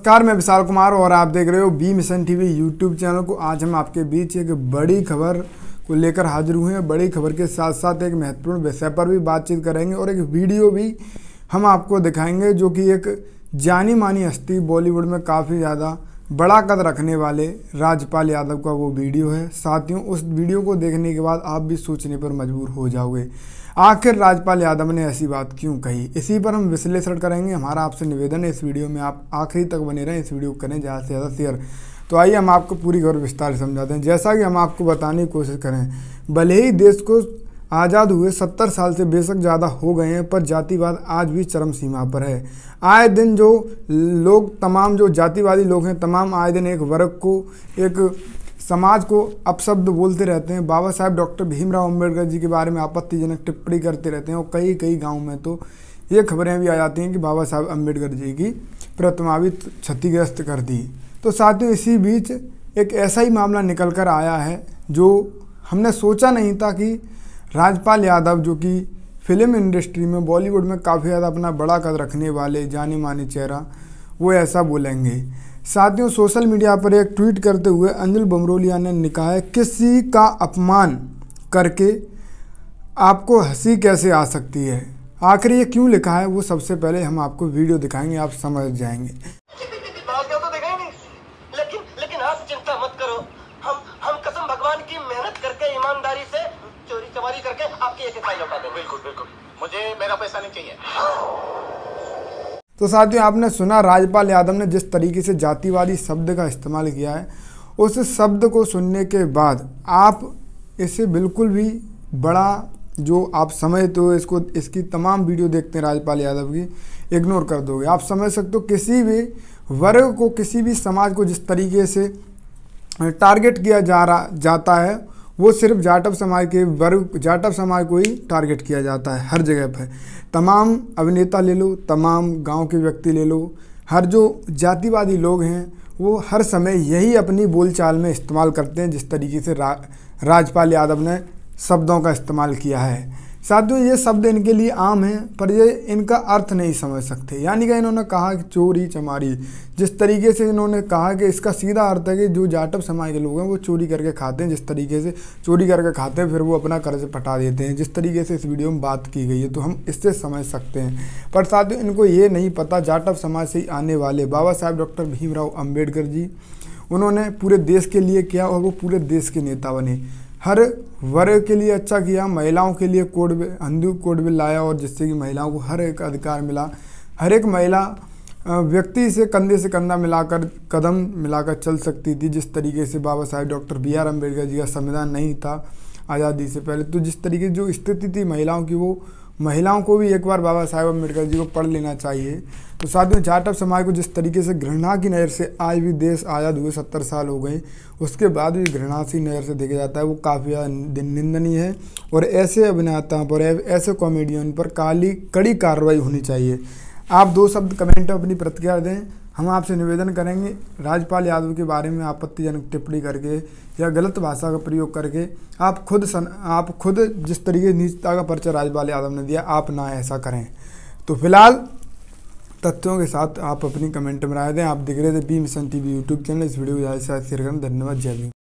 नमस्कार मैं विशाल कुमार और आप देख रहे हो B mission TV YouTube channel को आज हम आपके बीच एक बड़ी खबर को लेकर हाजिर हुए हैं बड़ी खबर के साथ साथ एक महत्वपूर्ण विषय पर भी बातचीत करेंगे और एक वीडियो भी हम आपको दिखाएंगे जो कि एक जानी मानी हस्ती बॉलीवुड में काफ़ी ज़्यादा बड़ा कद रखने वाले राजपाल यादव का वो वीडियो है साथियों उस वीडियो को देखने के बाद आप भी सोचने पर मजबूर हो जाओगे आखिर राजपाल यादव ने ऐसी बात क्यों कही इसी पर हम विश्लेषण करेंगे हमारा आपसे निवेदन है इस वीडियो में आप आखिरी तक बने रहें इस वीडियो को करें ज़्यादा से ज़्यादा शेयर तो आइए हम आपको पूरी गौर विस्तार समझाते हैं जैसा कि हम आपको बताने की कोशिश करें भले ही देश को आज़ाद हुए सत्तर साल से बेशक ज़्यादा हो गए हैं पर जातिवाद आज भी चरम सीमा पर है आए दिन जो लोग तमाम जो जातिवादी लोग हैं तमाम आए दिन एक वर्ग को एक समाज को अपशब्द बोलते रहते हैं बाबा साहेब डॉक्टर भीमराव अम्बेडकर जी के बारे में आपत्तिजनक टिप्पणी करते रहते हैं और कई कई गाँव में तो ये खबरें भी आ जाती हैं कि बाबा साहेब अम्बेडकर जी की प्रतिमा भी क्षतिग्रस्त कर दी तो साथियों इसी बीच एक ऐसा ही मामला निकल कर आया है जो हमने सोचा नहीं था कि राजपाल यादव जो कि फिल्म इंडस्ट्री में बॉलीवुड में काफ़ी ज़्यादा अपना बड़ा कद रखने वाले जाने माने चेहरा वो ऐसा बोलेंगे साथियों सोशल मीडिया पर एक ट्वीट करते हुए अंजुल बमरोलिया ने लिखा है किसी का अपमान करके आपको हंसी कैसे आ सकती है आखिर ये क्यों लिखा है वो सबसे पहले हम आपको वीडियो दिखाएंगे आप समझ जाएंगे मुझे मेरा पैसा नहीं चाहिए तो साथियों आपने सुना राजपाल यादव ने जिस तरीके से जातिवादी शब्द का इस्तेमाल किया है उस शब्द को सुनने के बाद आप इसे बिल्कुल भी बड़ा जो आप समझते हो इसको इसकी तमाम वीडियो देखते हैं राजपाल यादव की इग्नोर कर दोगे आप समझ सकते हो किसी भी वर्ग को किसी भी समाज को जिस तरीके से टारगेट किया जा रहा जाता है वो सिर्फ जाटव समाज के वर्ग जाटव समाज को ही टारगेट किया जाता है हर जगह पर तमाम अभिनेता ले लो तमाम गांव के व्यक्ति ले लो हर जो जातिवादी लोग हैं वो हर समय यही अपनी बोलचाल में इस्तेमाल करते हैं जिस तरीके से रा, राजपाल यादव ने शब्दों का इस्तेमाल किया है साथियों ये शब्द इनके लिए आम है पर ये इनका अर्थ नहीं समझ सकते यानी कि इन्होंने कहा कि चोरी चमारी जिस तरीके से इन्होंने कहा कि इसका सीधा अर्थ है कि जो जाटव समाज के लोग हैं वो चोरी करके खाते हैं जिस तरीके से चोरी करके खाते हैं फिर वो अपना कर्ज पटा देते हैं जिस तरीके से इस वीडियो में बात की गई है तो हम इससे समझ सकते हैं पर साथियों इनको ये नहीं पता जाटव समाज से आने वाले बाबा साहेब डॉक्टर भीमराव अम्बेडकर जी उन्होंने पूरे देश के लिए किया और वो पूरे देश के नेता बने हर वर्ग के लिए अच्छा किया महिलाओं के लिए code bill Hindu code bill लाया और जिससे कि महिलाओं को हर एक अधिकार मिला हर एक महिला व्यक्ति से कंधे से कंधा मिलाकर कदम मिलाकर चल सकती थी जिस तरीके से Baba Saheb doctor B R Ambedkar ji का संविधान नहीं था आज़ादी से पहले तो जिस तरीके जो स्थिति थी महिलाओं की वो महिलाओं को भी एक बार बाबा साहेब अम्बेडकर जी को पढ़ लेना चाहिए तो साथियों जाटव समाज को जिस तरीके से घृणा की नज़र से आज भी देश आज़ाद हुए सत्तर साल हो गए उसके बाद भी घृणासी नज़र से देखा जाता है वो काफ़ी ज़्यादा निंदनीय है और ऐसे अभिनेताओं पर ऐसे कॉमेडियन पर काली कड़ी कार्रवाई होनी चाहिए आप दो शब्द कमेंट में अपनी प्रतिक्रिया दें हम आपसे निवेदन करेंगे राजपाल यादव के बारे में आपत्तिजनक टिप्पणी करके या गलत भाषा का प्रयोग करके आप खुद सन आप खुद जिस तरीके निजता का पर्चा राजपाल यादव ने दिया आप ना ऐसा करें तो फिलहाल तथ्यों के साथ आप अपनी कमेंट में राय दें आप देख रहे थे B mission T YouTube channel इस वीडियो को ज़्यादा से ज़्यादा शेयर करें धन्यवाद जय भी